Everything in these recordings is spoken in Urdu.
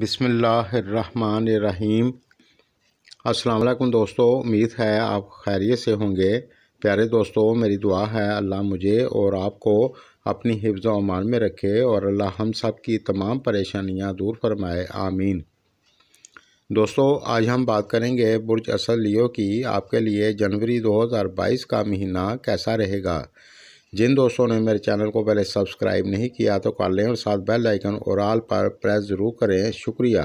بسم اللہ الرحمن الرحیم السلام علیکم دوستو امید ہے آپ خیریت سے ہوں گے پیارے دوستو میری دعا ہے اللہ مجھے اور آپ کو اپنی حفظ و امان میں رکھے اور اللہ ہم سب کی تمام پریشانیاں دور فرمائے آمین دوستو آج ہم بات کریں گے برج اصل لیو کی آپ کے لیے جنوری دو ہزار بائیس کا مہینہ کیسا رہے گا جن دوستوں نے میرے چینل کو پہلے سبسکرائب نہیں کیا تو کال لیں اور ساتھ بیل آئیکن اور آل پر پریس ضرور کریں شکریہ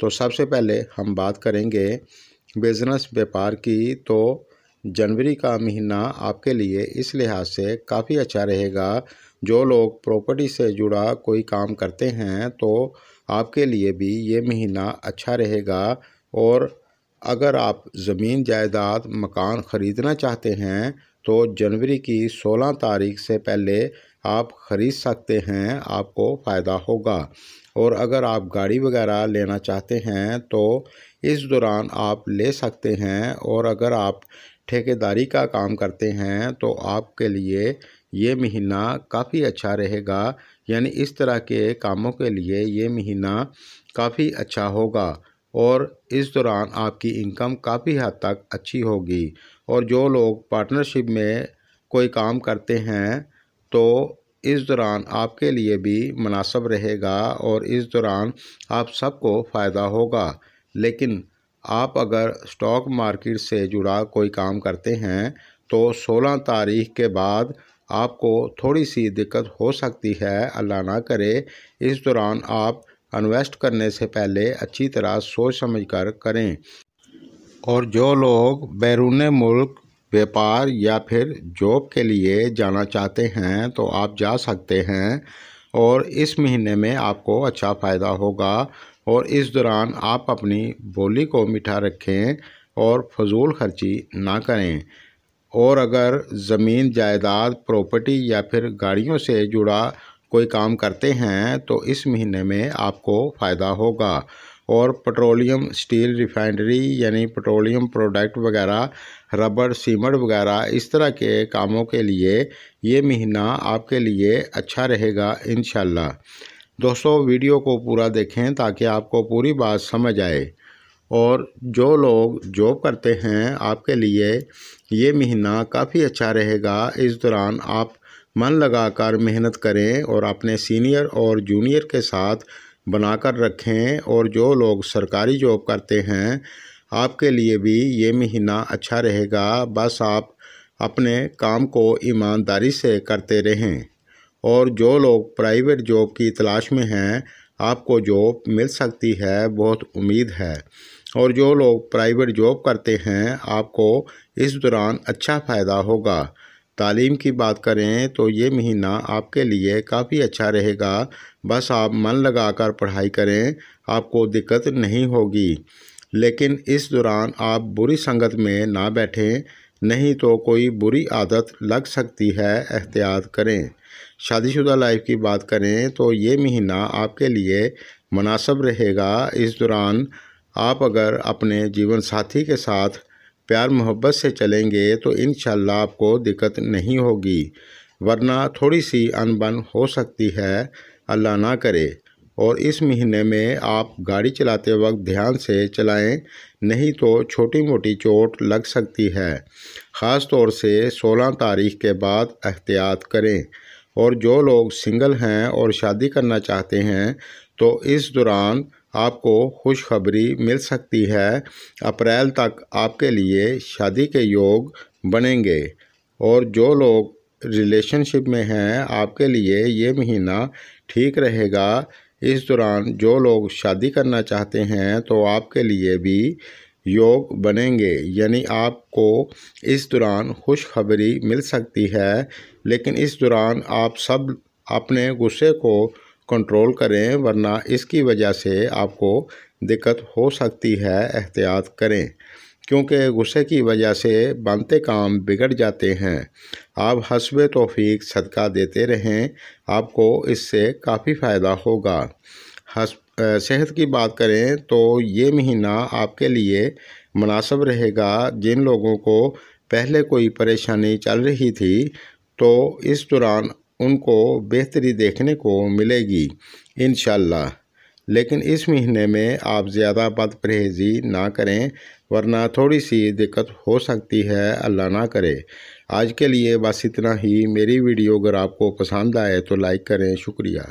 تو سب سے پہلے ہم بات کریں گے بزنس بیپار کی تو جنوری کا مہینہ آپ کے لیے اس لحاظ سے کافی اچھا رہے گا جو لوگ پراپرٹی سے جڑا کوئی کام کرتے ہیں تو آپ کے لیے بھی یہ مہینہ اچھا رہے گا اور اگر آپ زمین جائیداد مکان خریدنا چاہتے ہیں تو جنوری کی سولہ تاریخ سے پہلے آپ خرید سکتے ہیں آپ کو فائدہ ہوگا اور اگر آپ گاڑی وغیرہ لینا چاہتے ہیں تو اس دوران آپ لے سکتے ہیں اور اگر آپ ٹھیکے داری کا کام کرتے ہیں تو آپ کے لیے یہ مہینہ کافی اچھا رہے گا یعنی اس طرح کے کاموں کے لیے یہ مہینہ کافی اچھا ہوگا اور اس دوران آپ کی انکم کافی حد تک اچھی ہوگی اور جو لوگ پارٹنرشپ میں کوئی کام کرتے ہیں تو اس دوران آپ کے لیے بھی مناسب رہے گا اور اس دوران آپ سب کو فائدہ ہوگا لیکن آپ اگر سٹاک مارکیٹ سے جڑا کوئی کام کرتے ہیں تو سولہ تاریخ کے بعد آپ کو تھوڑی سی دقت ہو سکتی ہے اللہ نہ کرے اس دوران آپ انویسٹ کرنے سے پہلے اچھی طرح سوچ سمجھ کر کریں اور جو لوگ بیرون ملک بیپار یا پھر جاب کے لیے جانا چاہتے ہیں تو آپ جا سکتے ہیں اور اس مہینے میں آپ کو اچھا فائدہ ہوگا اور اس دوران آپ اپنی بولی کو مٹھا رکھیں اور فضول خرچی نہ کریں اور اگر زمین جائیداد پراپرٹی یا پھر گاڑیوں سے جڑا کوئی کام کرتے ہیں تو اس مہینے میں آپ کو فائدہ ہوگا اور پٹرولیم سٹیل ریفائنڈری یعنی پٹرولیم پروڈکٹ وغیرہ ربر سیمٹ وغیرہ اس طرح کے کاموں کے لیے یہ مہینہ آپ کے لیے اچھا رہے گا انشاءاللہ دوستو ویڈیو کو پورا دیکھیں تاکہ آپ کو پوری بات سمجھ آئے اور جو لوگ جاب کرتے ہیں آپ کے لیے یہ مہینہ کافی اچھا رہے گا اس دوران آپ من لگا کر محنت کریں اور اپنے سینئر اور جونیئر کے ساتھ بنا کر رکھیں اور جو لوگ سرکاری جاب کرتے ہیں آپ کے لیے بھی یہ مہینہ اچھا رہے گا بس آپ اپنے کام کو ایمانداری سے کرتے رہیں اور جو لوگ پرائیویٹ جاب کی تلاش میں ہیں آپ کو جاب مل سکتی ہے بہت امید ہے اور جو لوگ پرائیویٹ جاب کرتے ہیں آپ کو اس دوران اچھا فائدہ ہوگا تعلیم کی بات کریں تو یہ مہینہ آپ کے لیے کافی اچھا رہے گا بس آپ من لگا کر پڑھائی کریں آپ کو دقت نہیں ہوگی لیکن اس دوران آپ بری سنگت میں نہ بیٹھیں نہیں تو کوئی بری عادت لگ سکتی ہے احتیاط کریں شادی شدہ لائف کی بات کریں تو یہ مہینہ آپ کے لیے مناسب رہے گا اس دوران آپ اگر اپنے جیون ساتھی کے ساتھ پیار محبت سے چلیں گے تو انشاءاللہ آپ کو دقت نہیں ہوگی ورنہ تھوڑی سی انبن ہو سکتی ہے اللہ نہ کرے اور اس مہینے میں آپ گاڑی چلاتے وقت دھیان سے چلائیں نہیں تو چھوٹی موٹی چوٹ لگ سکتی ہے خاص طور سے سولہ تاریخ کے بعد احتیاط کریں اور جو لوگ سنگل ہیں اور شادی کرنا چاہتے ہیں تو اس دوران آپ کو خوشخبری مل سکتی ہے اپریل تک آپ کے لیے شادی کے یوگ بنیں گے اور جو لوگ ریلیشن شپ میں ہیں آپ کے لیے یہ مہینہ ٹھیک رہے گا اس دوران جو لوگ شادی کرنا چاہتے ہیں تو آپ کے لیے بھی یوگ بنیں گے یعنی آپ کو اس دوران خوشخبری مل سکتی ہے لیکن اس دوران آپ سب اپنے غصے کو کنٹرول کریں ورنہ اس کی وجہ سے آپ کو دقت ہو سکتی ہے احتیاط کریں کیونکہ غصے کی وجہ سے بانتے کام بگڑ جاتے ہیں آپ حسب توفیق صدقہ دیتے رہیں آپ کو اس سے کافی فائدہ ہوگا صحت کی بات کریں تو یہ مہینہ آپ کے لیے مناسب رہے گا جن لوگوں کو پہلے کوئی پریشانی چل رہی تھی تو اس دوران ان کو بہتری دیکھنے کو ملے گی انشاءاللہ لیکن اس مہینے میں آپ زیادہ بد پرہیزی نہ کریں ورنہ تھوڑی سی دقت ہو سکتی ہے اللہ نہ کرے آج کے لیے بس اتنا ہی میری ویڈیو اگر آپ کو پسند آئے تو لائک کریں شکریہ